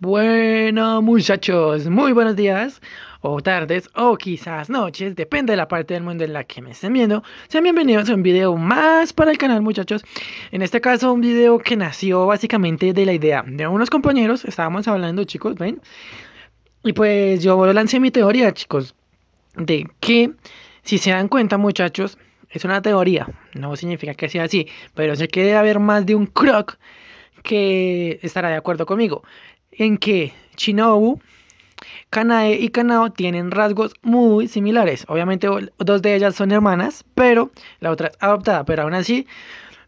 Bueno, muchachos, muy buenos días o tardes o quizás noches, depende de la parte del mundo en la que me estén viendo. Sean bienvenidos a un video más para el canal muchachos. En este caso un video que nació básicamente de la idea de unos compañeros, estábamos hablando chicos, ven. Y pues yo lancé mi teoría chicos, de que si se dan cuenta muchachos, es una teoría, no significa que sea así, pero se que debe haber más de un croc que estará de acuerdo conmigo en que Shinobu Canae y Canao tienen rasgos muy similares. Obviamente dos de ellas son hermanas, pero la otra es adoptada. Pero aún así,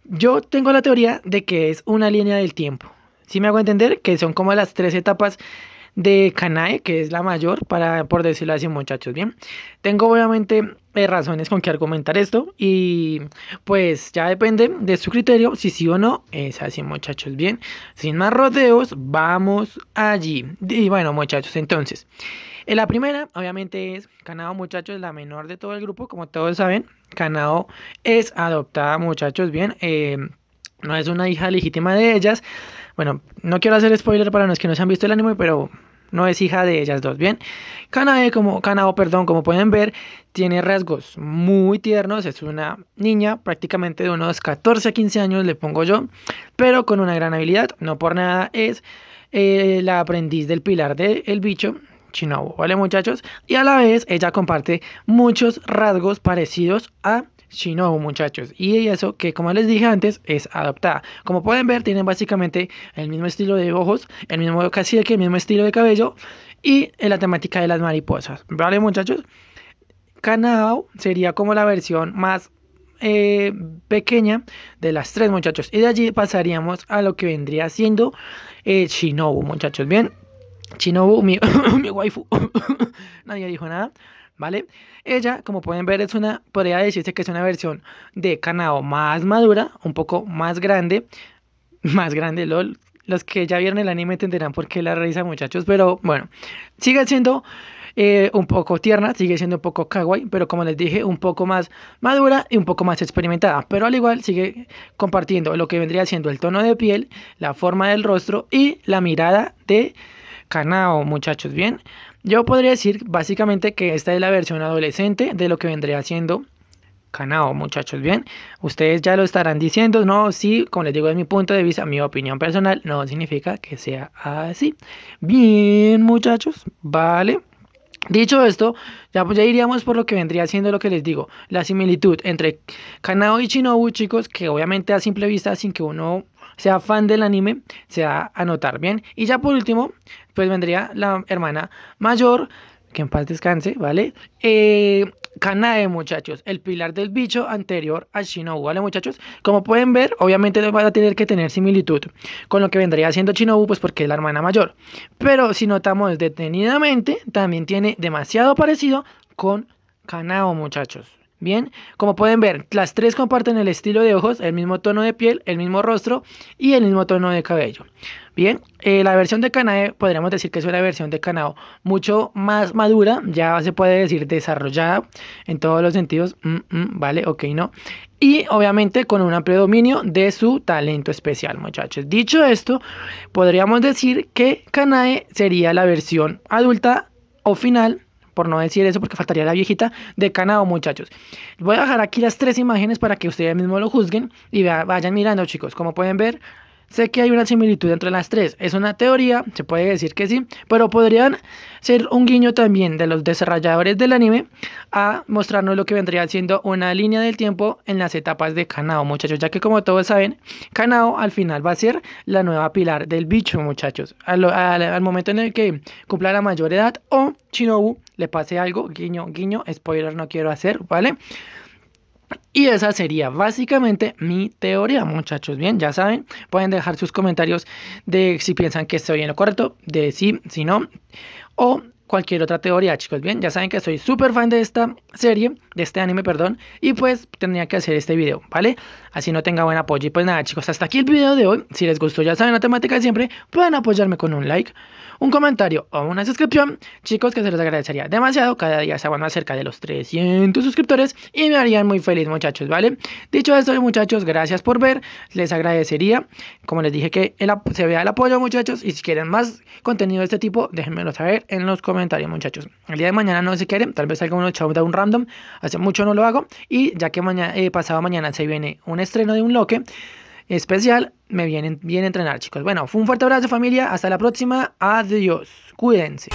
yo tengo la teoría de que es una línea del tiempo. Si me hago entender que son como las tres etapas de Canae, que es la mayor, para, por decirlo así, muchachos, ¿bien? Tengo obviamente eh, razones con que argumentar esto y pues ya depende de su criterio, si sí o no, es así, muchachos, ¿bien? Sin más rodeos, vamos allí. Y bueno, muchachos, entonces, eh, la primera, obviamente, es Canao, muchachos, la menor de todo el grupo, como todos saben, Canao es adoptada, muchachos, ¿bien? Eh, no es una hija legítima de ellas. Bueno, no quiero hacer spoiler para los que no se han visto el anime, pero no es hija de ellas dos, ¿bien? Kanae, como, Kanao, perdón, como pueden ver, tiene rasgos muy tiernos, es una niña prácticamente de unos 14 a 15 años, le pongo yo, pero con una gran habilidad, no por nada es eh, la aprendiz del pilar del bicho, Shinobu, ¿vale muchachos? Y a la vez ella comparte muchos rasgos parecidos a Shinobu, muchachos. Y eso que, como les dije antes, es adoptada Como pueden ver, tienen básicamente el mismo estilo de ojos, el mismo casi el mismo estilo de cabello y eh, la temática de las mariposas. ¿Vale, muchachos? Kanao sería como la versión más eh, pequeña de las tres, muchachos. Y de allí pasaríamos a lo que vendría siendo eh, Shinobu, muchachos. Bien, Chinobu, mi, mi waifu, nadie dijo nada, ¿vale? Ella, como pueden ver, es una, podría decirse que es una versión de Kanao más madura, un poco más grande, más grande, lol. Los que ya vieron el anime entenderán por qué la realiza muchachos, pero bueno, sigue siendo eh, un poco tierna, sigue siendo un poco kawaii, pero como les dije, un poco más madura y un poco más experimentada. Pero al igual sigue compartiendo lo que vendría siendo el tono de piel, la forma del rostro y la mirada de Canao, muchachos, bien. Yo podría decir básicamente que esta es la versión adolescente de lo que vendría siendo Canao, muchachos, bien. Ustedes ya lo estarán diciendo, no, sí, como les digo, es mi punto de vista, mi opinión personal, no significa que sea así. Bien, muchachos, vale. Dicho esto, ya, pues ya iríamos por lo que vendría siendo lo que les digo, la similitud entre Kanao y Shinobu, chicos, que obviamente a simple vista, sin que uno sea fan del anime, se va a notar bien. Y ya por último, pues vendría la hermana mayor, que en paz descanse, ¿vale? Eh, Kanae, muchachos, el pilar del bicho anterior a Shinobu, ¿vale, muchachos? Como pueden ver, obviamente va a tener que tener similitud con lo que vendría siendo Shinobu, pues porque es la hermana mayor. Pero si notamos detenidamente, también tiene demasiado parecido con Kanao, muchachos. Bien, como pueden ver, las tres comparten el estilo de ojos, el mismo tono de piel, el mismo rostro y el mismo tono de cabello. Bien, eh, la versión de Kanae, podríamos decir que es una versión de Kanao mucho más madura, ya se puede decir desarrollada en todos los sentidos, mm, mm, vale, ok, no. Y obviamente con un amplio dominio de su talento especial, muchachos. Dicho esto, podríamos decir que Kanae sería la versión adulta o final por no decir eso, porque faltaría la viejita, de Kanao muchachos. Voy a dejar aquí las tres imágenes para que ustedes mismos lo juzguen y vayan mirando, chicos. Como pueden ver, sé que hay una similitud entre las tres. Es una teoría, se puede decir que sí, pero podrían ser un guiño también de los desarrolladores del anime a mostrarnos lo que vendría siendo una línea del tiempo en las etapas de Kanao, muchachos, ya que como todos saben, Kanao al final va a ser la nueva pilar del bicho, muchachos, al, al momento en el que cumpla la mayor edad o Shinobu le pase algo, guiño, guiño, spoiler no quiero hacer, ¿vale? Y esa sería básicamente mi teoría, muchachos. Bien, ya saben, pueden dejar sus comentarios de si piensan que estoy en lo correcto, de si, si no, o cualquier otra teoría, chicos. Bien, ya saben que soy súper fan de esta serie, de este anime, perdón, y pues tendría que hacer este video, ¿vale? Así no tenga buen apoyo. Y pues nada, chicos, hasta aquí el video de hoy. Si les gustó, ya saben la temática de siempre, pueden apoyarme con un like, un comentario o una suscripción. Chicos, que se les agradecería demasiado. Cada día se van más cerca de los 300 suscriptores y me harían muy feliz, muchachos, ¿vale? Dicho esto, muchachos, gracias por ver. Les agradecería, como les dije, que se vea el apoyo, muchachos. Y si quieren más contenido de este tipo, déjenmelo saber en los comentarios comentario, muchachos. El día de mañana no se quiere, tal vez salga uno de un random. Hace mucho no lo hago. Y ya que mañana, eh, pasado mañana se viene un estreno de un loque especial, me vienen bien entrenar, chicos. Bueno, fue un fuerte abrazo, familia. Hasta la próxima. Adiós. Cuídense.